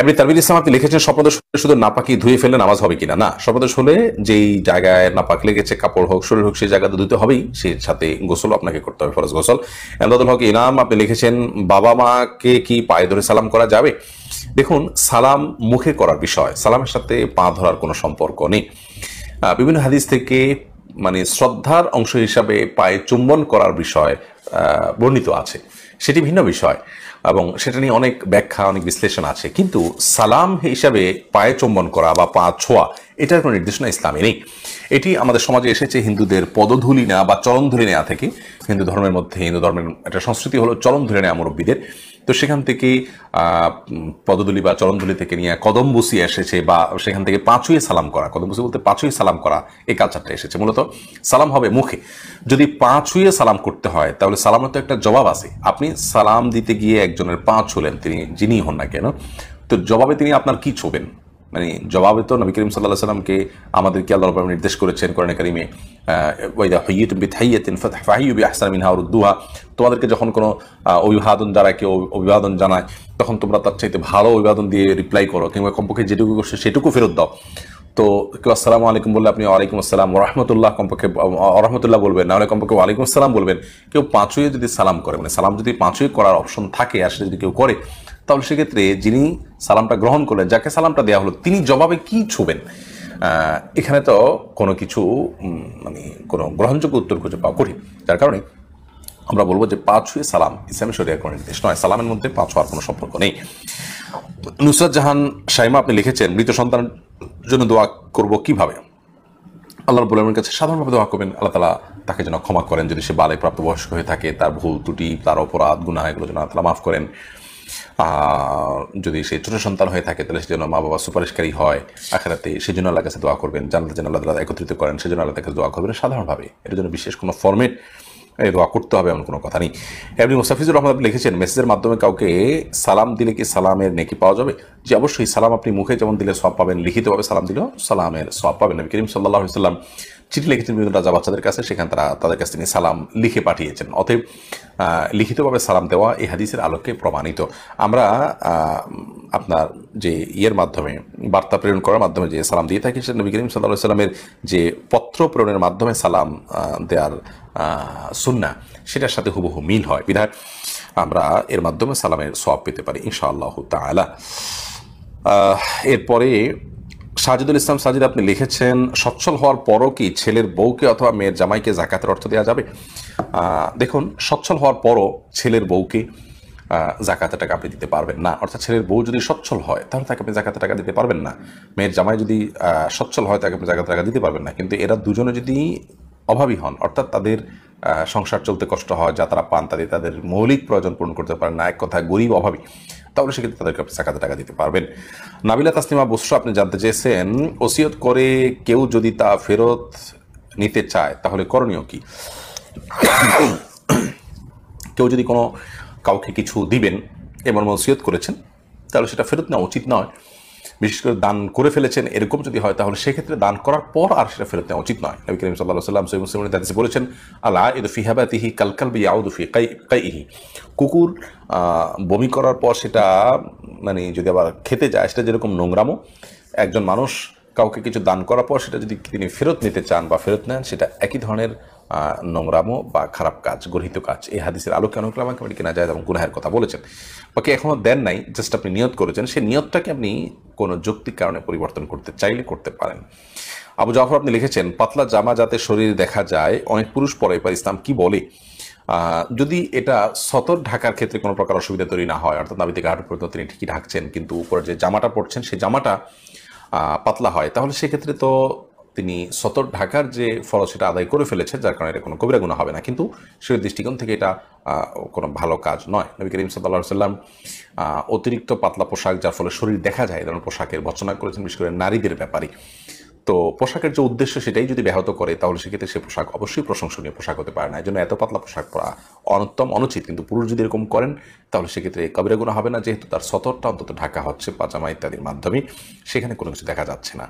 এমনি তারবির ইসলাম আপনি লিখেছেন স্বপ্নদোষ শুধু নাপাকি ধুয়ে ফেললে নামাজ হবে কিনা না স্বপ্নদোষ হলে যেই জায়গায় নাপাক লেগেছে কাপড় হোক শরীর হোক সেই জায়গাতে ধুতে হবেই সেই সাথে গোসল আপনাকে করতে হবে ফরজ গোসল এমদাদুল হক ইনাম আপনি লিখেছেন বাবা মাকে কি পায়ে ধরে সালাম করা যাবে দেখুন সালাম মুখে করার বিষয় সালামের সাথে পা ধরার কোনো সম্পর্ক নেই বিভিন্ন হাদিস থেকে মানে শ্রদ্ধার অংশ হিসাবে পায়ে চুম্বন করার বিষয় বর্ণিত আছে সেটি ভিন্ন বিষয় এবং সেটা নিয়ে অনেক ব্যাখ্যা অনেক বিশ্লেষণ আছে কিন্তু সালাম হিসাবে পায়ে চুম্বন করা বা পা ছোঁয়া এটার কোনো নির্দেশনা ইসলামে নেই এটি আমাদের সমাজে এসেছে হিন্দুদের পদধূলি নেওয়া বা চরণধুলি নেওয়া থেকে হিন্দু ধর্মের মধ্যে হিন্দু ধর্মের একটা সংস্কৃতি হলো চরণধুলি নেওয়া মুরব্বীদের তো সেখান থেকে পদদলি বা চরণধলি থেকে নিয়ে কদমবুসি এসেছে বা সেখান থেকে পাঁচুয়ে সালাম করা কদমবসি বলতে পাঁচুয়ে সালাম করা এই কালচারটা এসেছে মূলত সালাম হবে মুখে যদি পাঁচুয়ে সালাম করতে হয় তাহলে সালামের তো একটা জবাব আছে আপনি সালাম দিতে গিয়ে একজনের পা ছুলেন তিনি যিনি হন না কেন তো জবাবে তিনি আপনার কি ছোবেন মানে জবাবে তো নবী করিম সাল্লাহ সাল্লামকে আমাদেরকে আল্লাহ রব নির্দেশ করেছেন কোরআনে কারিমে ওয়াইদা আহসান তোমাদেরকে যখন কোনো অভিবাদন যারা কেউ অভিবাদন জানায় তখন তোমরা তার চাইতে ভালো অভিবাদন দিয়ে রিপ্লাই করো কিংবা কমপক্ষে যেটুকু করছো সেটুকু ফেরত দাও তো কেউ আসসালামু আলাইকুম বললে আপনি ওয়ালাইকুম আসসালাম রহমতুল্লাহ কমপক্ষে রহমতুল্লাহ বলবেন নাহলে কমপক্ষে ওয়ালাইকুম আসসালাম বলবেন কেউ পাঁচুয়ে যদি সালাম করে মানে সালাম যদি পাঁচুয়ে করার অপশন থাকে আর সেটা যদি কেউ করে তাহলে সেক্ষেত্রে যিনি সালামটা গ্রহণ করলেন যাকে সালামটা দেওয়া হলো তিনি জবাবে কি ছুবেন এখানে তো কোনো কিছু মানে কোনো গ্রহণযোগ্য উত্তর খুঁজে পাওয়া কঠিন যার কারণে আমরা বলবো যে পাঁচ হয়ে সালাম ইসলামী শরিয়া কোনো নির্দেশ নয় সালামের মধ্যে পাঁচ হওয়ার কোনো সম্পর্ক নেই নুসরাত জাহান সাইমা আপনি লিখেছেন মৃত সন্তানের জন্য দোয়া করব কিভাবে আল্লাহ রবুল্লামের কাছে সাধারণভাবে দোয়া করবেন আল্লাহ তালা তাকে যেন ক্ষমা করেন যদি সে বালে প্রাপ্তবয়স্ক হয়ে থাকে তার ভুল ত্রুটি তার অপরাধ গুণা এগুলো যেন আল্লাহ মাফ করেন যদি সে ছোট সন্তান হয়ে থাকে তাহলে সেজন্য মা বাবা সুপারিশকারী হয় আখেরাতে সেজন্য আল্লাহ কাছে দোয়া করবেন জানাতে যেন আল্লাহ একত্রিত করেন সেজন্য আল্লাহ কাছে দোয়া করবেন সাধারণভাবে এটার জন্য বিশেষ কোনো ফর্মেট দোয়া করতে হবে এমন কোনো কথা নেই এমনি মুসাফিজুর রহমান আপনি লিখেছেন মেসেজের মাধ্যমে কাউকে সালাম দিলে কি সালামের নেকি পাওয়া যাবে যে অবশ্যই সালাম আপনি মুখে যেমন দিলে সব পাবেন লিখিতভাবে সালাম দিলেও সালামের সব পাবেন নবী করিম সাল্লাহ সাল্লাম চিঠি লিখেছেন বিভিন্ন রাজা বাচ্চাদের কাছে সেখানে তারা তাদের কাছে তিনি সালাম লিখে পাঠিয়েছেন অতএব লিখিতভাবে সালাম দেওয়া এই হাদিসের আলোকে প্রমাণিত আমরা আপনার যে ইয়ের মাধ্যমে বার্তা প্রেরণ করার মাধ্যমে যে সালাম দিয়ে থাকি সেটা নবী করিম সাল্লাহ সাল্লামের যে পত্র প্রেরণের মাধ্যমে সালাম দেওয়ার সুন্না সেটার সাথে হুবহু মিল হয় বিধায় আমরা এর মাধ্যমে সালামের সব পেতে পারি ইনশাআল্লাহ তালা এরপরে সাজিদুল ইসলাম সাজিদ আপনি লিখেছেন সচ্ছল হওয়ার পরও কি ছেলের বউকে অথবা মেয়ের জামাইকে জাকাতের অর্থ দেওয়া যাবে দেখুন সচ্ছল হওয়ার পরও ছেলের বউকে জাকাতের টাকা আপনি দিতে পারবেন না অর্থাৎ ছেলের বউ যদি সচ্ছল হয় তাহলে তাকে আপনি জাকাতের টাকা দিতে পারবেন না মেয়ের জামাই যদি সচ্ছল হয় তাকে আপনি জাকাতের টাকা দিতে পারবেন না কিন্তু এরা দুজনে যদি অভাবী হন অর্থাৎ তাদের সংসার চলতে কষ্ট হয় যা তারা পান তাদের তাদের মৌলিক প্রয়োজন পূরণ করতে পারেন না এক কথায় গরিব অভাবী তাহলে সেক্ষেত্রে তাদেরকে আপনি সাকাতে টাকা দিতে পারবেন নাবিলা তাসলিমা বসু আপনি জানতে চেয়েছেন ওসিয়ত করে কেউ যদি তা ফেরত নিতে চায় তাহলে করণীয় কি কেউ যদি কোনো কাউকে কিছু দিবেন এমন ওসিয়ত করেছেন তাহলে সেটা ফেরত নেওয়া উচিত নয় বিশেষ করে দান করে ফেলেছেন এরকম যদি হয় তাহলে সেক্ষেত্রে দান করার পর আর সেটা ফেরত নেওয়া উচিত নয় নবী করিম সাল্লাহ সাল্লাম সৈম মুসলিম তাদের বলেছেন আল্লাহ ইদু ফিহাবাতিহি কালকাল বি ফি কাই ইহি কুকুর বমি করার পর সেটা মানে যদি আবার খেতে যায় সেটা যেরকম নোংরামো একজন মানুষ কাউকে কিছু দান করার পর সেটা যদি তিনি ফেরত নিতে চান বা ফেরত নেন সেটা একই ধরনের নোংরামো বা খারাপ কাজ গরহিত কাজ এই হাদিসের আলোকে অনেক আমাকে আপনি কেনা যায় এবং গুনাহের কথা বলেছেন বাকি এখনও দেন নাই জাস্ট আপনি নিয়ত করেছেন সেই নিয়তটাকে আপনি কোনো যৌক্তিক কারণে পরিবর্তন করতে চাইলে করতে পারেন আবু জাফর আপনি লিখেছেন পাতলা জামা যাতে শরীর দেখা যায় অনেক পুরুষ পরে পর ইসলাম কি বলে যদি এটা সতর ঢাকার ক্ষেত্রে কোনো প্রকার অসুবিধা তৈরি না হয় অর্থাৎ নাবিতে গাঢ় পর্যন্ত তিনি ঠিকই ঢাকছেন কিন্তু উপরে যে জামাটা পরছেন সেই জামাটা পাতলা হয় তাহলে সেক্ষেত্রে তো তিনি সতর ঢাকার যে ফল সেটা আদায় করে ফেলেছে যার কারণে এটা কোনো কবিরা গুণা হবে না কিন্তু সেই দৃষ্টিকোণ থেকে এটা কোনো ভালো কাজ নয় নবী করিম সাল্লা সাল্লাম অতিরিক্ত পাতলা পোশাক যার ফলে শরীর দেখা যায় যেমন পোশাকের বচনা করেছেন বিশেষ করে নারীদের ব্যাপারে তো পোশাকের যে উদ্দেশ্য সেটাই যদি ব্যাহত করে তাহলে সেক্ষেত্রে সে পোশাক অবশ্যই প্রশংসনীয় পোশাক হতে পারে না এই জন্য এত পাতলা পোশাক পরা অন্যতম অনুচিত কিন্তু পুরুষ যদি এরকম করেন তাহলে সেক্ষেত্রে কবিরা গুণা হবে না যেহেতু তার সতরটা অন্তত ঢাকা হচ্ছে পাজামা ইত্যাদির মাধ্যমে সেখানে কোনো কিছু দেখা যাচ্ছে না